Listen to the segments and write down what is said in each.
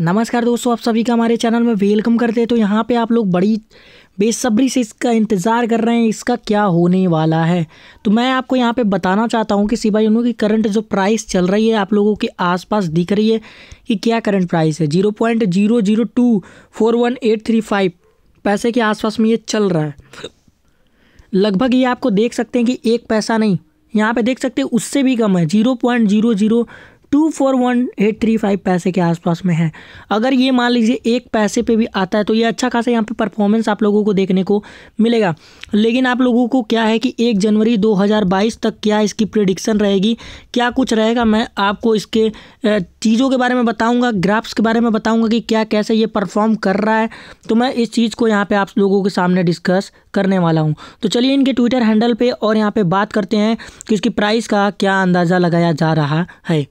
नमस्कार दोस्तों आप सभी का हमारे चैनल में वेलकम करते हैं तो यहाँ पे आप लोग बड़ी बेसब्री से इसका इंतज़ार कर रहे हैं इसका क्या होने वाला है तो मैं आपको यहाँ पे बताना चाहता हूँ कि सिवाय उन्होंने की करंट जो प्राइस चल रही है आप लोगों के आसपास दिख रही है कि क्या करंट प्राइस है zero point zero zero two four one eight three five पैसे के आसपास में ये चल रहा है लगभग ये आपको देख सकते हैं कि एक पैसा नहीं यहाँ पर देख सकते उससे भी कम है zero point zero zero two four one eight three five पैसे के आसपास में है अगर ये मान लीजिए एक पैसे पे भी आता है तो ये अच्छा खासा यहाँ पे परफॉर्मेंस आप लोगों को देखने को मिलेगा लेकिन आप लोगों को क्या है कि एक जनवरी 2022 तक क्या इसकी प्रिडिक्शन रहेगी क्या कुछ रहेगा मैं आपको इसके चीज़ों के बारे में बताऊँगा ग्राफ्स के बारे में बताऊँगा कि क्या कैसे ये परफॉर्म कर रहा है तो मैं इस चीज़ को यहाँ पर आप लोगों के सामने डिस्कस करने वाला हूँ तो चलिए इनके ट्विटर हैंडल पर और यहाँ पर बात करते हैं कि इसकी प्राइस का क्या अंदाज़ा लगाया जा रहा है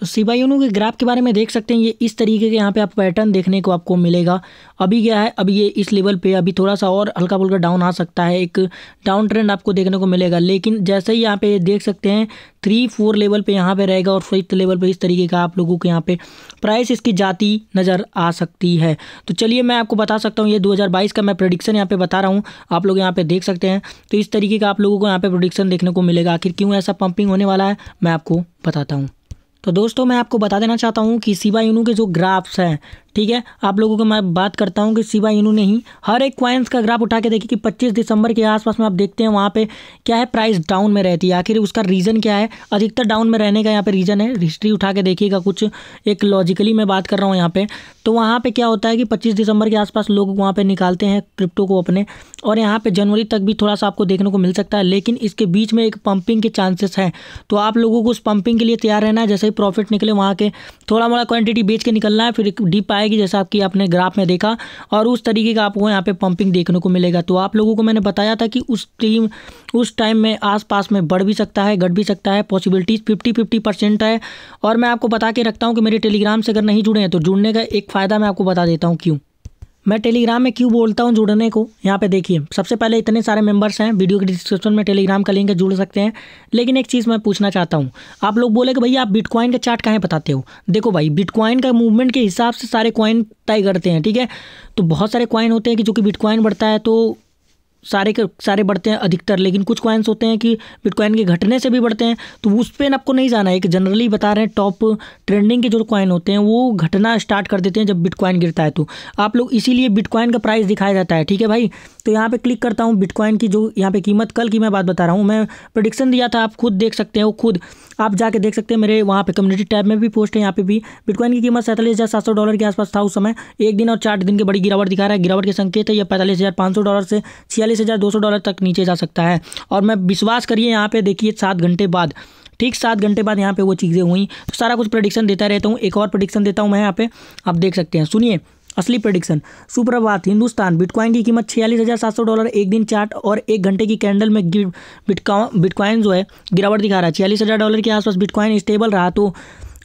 तो सिवायोनों के ग्राफ के बारे में देख सकते हैं ये इस तरीके के यहाँ पे आप पैटर्न देखने को आपको मिलेगा अभी क्या है अभी ये इस लेवल पे अभी थोड़ा सा और हल्का फुल्का डाउन आ सकता है एक डाउन ट्रेंड आपको देखने को मिलेगा लेकिन जैसे ही यहाँ पे देख सकते हैं थ्री फोर लेवल पे यहाँ पे रहेगा और फिफ्थ लेवल पे इस तरीके का आप लोगों के यहाँ पे प्राइस इसकी जाती नज़र आ सकती है तो चलिए मैं आपको बता सकता हूँ ये 2022 का मैं प्रोडिक्शन यहाँ पे बता रहा हूँ आप लोग यहाँ पे देख सकते हैं तो इस तरीके का आप लोगों को यहाँ पे प्रोडिक्शन देखने को मिलेगा आखिर क्यों ऐसा पंपिंग होने वाला है मैं आपको बताता हूँ तो दोस्तों मैं आपको बता देना चाहता हूँ कि सिवा यूनू के जो ग्राफ्स हैं ठीक है आप लोगों को मैं बात करता हूँ कि सिवा इनू ने ही हर एक क्वाइंस का ग्राफ उठा के देखिए कि 25 दिसंबर के आसपास में आप देखते हैं वहाँ पे क्या है प्राइस डाउन में रहती है आखिर उसका रीज़न क्या है अधिकतर डाउन में रहने का यहाँ पे रीज़न है हिस्ट्री उठा के देखिएगा कुछ एक लॉजिकली मैं बात कर रहा हूँ यहाँ पर तो वहाँ पर क्या होता है कि पच्चीस दिसंबर के आसपास लोग वहाँ पर निकालते हैं क्रिप्टो को अपने और यहाँ पर जनवरी तक भी थोड़ा सा आपको देखने को मिल सकता है लेकिन इसके बीच में एक पंपिंग के चांसेस हैं तो आप लोगों को उस पंपिंग के लिए तैयार रहना है जैसे ही प्रॉफिट निकले वहाँ के थोड़ा मोड़ा क्वान्टिटी बेच के निकलना है फिर डीप आए जाएगी जैसा आपकी आपने ग्राफ में देखा और उस तरीके का आपको यहाँ पे पंपिंग देखने को मिलेगा तो आप लोगों को मैंने बताया था कि उस टीम उस टाइम में आसपास में बढ़ भी सकता है घट भी सकता है पॉसिबिलिटीज़ फिफ्टी फिफ्टी परसेंट है और मैं आपको बता के रखता हूँ कि मेरे टेलीग्राम से अगर नहीं जुड़े हैं तो जुड़ने का एक फ़ायदा मैं आपको बता देता हूँ क्यों मैं टेलीग्राम में क्यों बोलता हूँ जुड़ने को यहाँ पे देखिए सबसे पहले इतने सारे मेंबर्स हैं वीडियो के डिस्क्रिप्शन में टेलीग्राम का लिंक है जुड़ सकते हैं लेकिन एक चीज़ मैं पूछना चाहता हूँ आप लोग बोले कि भैया आप बिटकॉइन का चार्ट कहाँ बताते हो देखो भाई बिटकॉइन का मूवमेंट के हिसाब से सारे कॉइन तय करते हैं ठीक है तो बहुत सारे कॉइन होते हैं कि जो कि बिटकॉइन बढ़ता है तो सारे के सारे बढ़ते हैं अधिकतर लेकिन कुछ कॉइन्स होते हैं कि बिटकॉइन के घटने से भी बढ़ते हैं तो उस पर आपको नहीं जाना है कि जनरली बता रहे हैं टॉप ट्रेंडिंग के जो कॉइन होते हैं वो घटना स्टार्ट कर देते हैं जब बिटकॉइन गिरता है तो आप लोग इसीलिए बिटकॉइन का प्राइस दिखाया जाता है ठीक है भाई तो यहाँ पर क्लिक करता हूँ बिटकॉइन की जो यहाँ पर कीमत कल की मैं बात बता रहा हूँ मैं प्रडिक्शन दिया था आप खुद देख सकते हैं वो खुद आप जाके देख सकते हैं मेरे वहाँ पर कम्युनिटी टैब में भी पोस्ट है यहाँ पर भी बिटकॉइन की कीमत सैंतालीस हज़ार सात सौ डॉलर के आसपास था उस समय एक दिन और चार दिन की बड़ी गिरावट दिखा रहा है गिरावट के संकेत है यह पैंतालीस हज़ार सौ डॉलर से छियालीस बयालीस हज़ार दो सौ डॉलर तक नीचे जा सकता है और मैं विश्वास करिए यहाँ पे देखिए सात घंटे बाद ठीक सात घंटे बाद यहाँ पे वो चीज़ें हुई तो सारा कुछ प्रडिक्शन देता रहता हूँ एक और प्रडिक्शन देता हूँ मैं यहाँ पे आप देख सकते हैं सुनिए असली प्रडिक्शन सुप्रभात हिंदुस्तान बिटकॉइन की कीमत छियालीस हज़ार सात सौ डॉलर एक दिन चार्ट और एक घंटे की कैंडल में बिटकॉइन बिटकॉइन जो है गिरावट दिखा रहा है छियालीस हज़ार डॉलर के आसपास बिटकॉइन स्टेबल रहा तो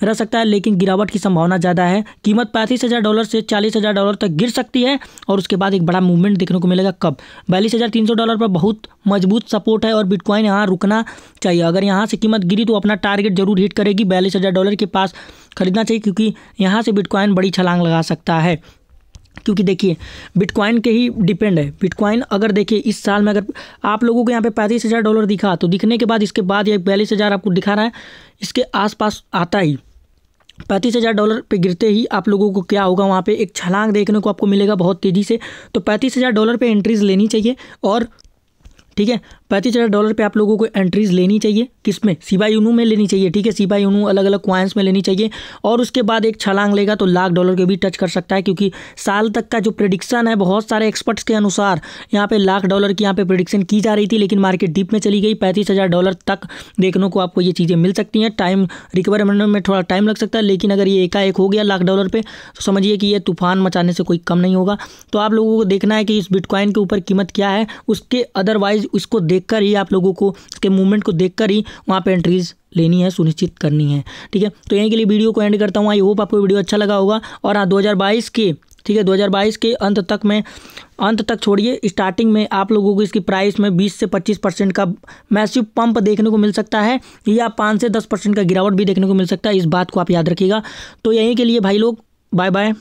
रह सकता है लेकिन गिरावट की संभावना ज़्यादा है कीमत पैंतीस हज़ार डॉलर से चालीस हज़ार डॉलर तक गिर सकती है और उसके बाद एक बड़ा मूवमेंट देखने को मिलेगा कब बयालीस हज़ार तीन सौ डॉलर पर बहुत मजबूत सपोर्ट है और बिटकॉइन यहाँ रुकना चाहिए अगर यहाँ से कीमत गिरी तो अपना टारगेट जरूर हिट करेगी बयालीस हज़ार डॉलर के पास खरीदना चाहिए क्योंकि यहाँ से बिटकॉइन बड़ी छलांग लगा सकता है क्योंकि देखिए बिटकॉइन के ही डिपेंड है बिटकॉइन अगर देखिए इस साल में अगर आप लोगों को यहाँ पे पैंतीस हज़ार डॉलर दिखा तो दिखने के बाद इसके बाद ये बयालीस हज़ार आपको दिखा रहा है इसके आसपास आता ही पैंतीस हज़ार डॉलर पे गिरते ही आप लोगों को क्या होगा वहाँ पे एक छलांग देखने को आपको मिलेगा बहुत तेज़ी से तो पैंतीस हज़ार डॉलर पे एंट्रीज लेनी चाहिए और ठीक है पैंतीस हज़ार डॉलर पे आप लोगों को एंट्रीज लेनी चाहिए किस में सिबा यूनू में लेनी चाहिए ठीक है सिबा यूनू अलग अलग क्वाइंस में लेनी चाहिए और उसके बाद एक छलांग लेगा तो लाख डॉलर के भी टच कर सकता है क्योंकि साल तक का जो प्रडिक्शन है बहुत सारे एक्सपर्ट्स के अनुसार यहाँ पे लाख डॉलर की यहाँ पे प्रडिक्शन की जा रही थी लेकिन मार्केट डीप में चली गई पैंतीस हज़ार डॉलर तक देखने को आपको ये चीज़ें मिल सकती हैं टाइम रिकवरमेंट में थोड़ा टाइम लग सकता है लेकिन अगर ये एकाएक हो गया लाख डॉलर पर तो समझिए कि ये तूफान मचाने से कोई कम नहीं होगा तो आप लोगों को देखना है कि इस बिटकॉइन के ऊपर कीमत क्या है उसके अदरवाइज एंट्रीज उसको देखकर ही आप लोगों को उसके मूवमेंट को देखकर ही वहाँ पर एंट्रीज लेनी है सुनिश्चित करनी है ठीक है तो यहीं के लिए वीडियो को एंड करता हूँ आई होप आपको वीडियो अच्छा लगा होगा और हाँ दो के ठीक है 2022 के अंत तक में अंत तक छोड़िए स्टार्टिंग में आप लोगों को इसकी प्राइस में 20 से 25 परसेंट का मैसिव पंप देखने को मिल सकता है या 5 से 10 परसेंट का गिरावट भी देखने को मिल सकता है इस बात को आप याद रखिएगा तो यहीं के लिए भाई लोग बाय बाय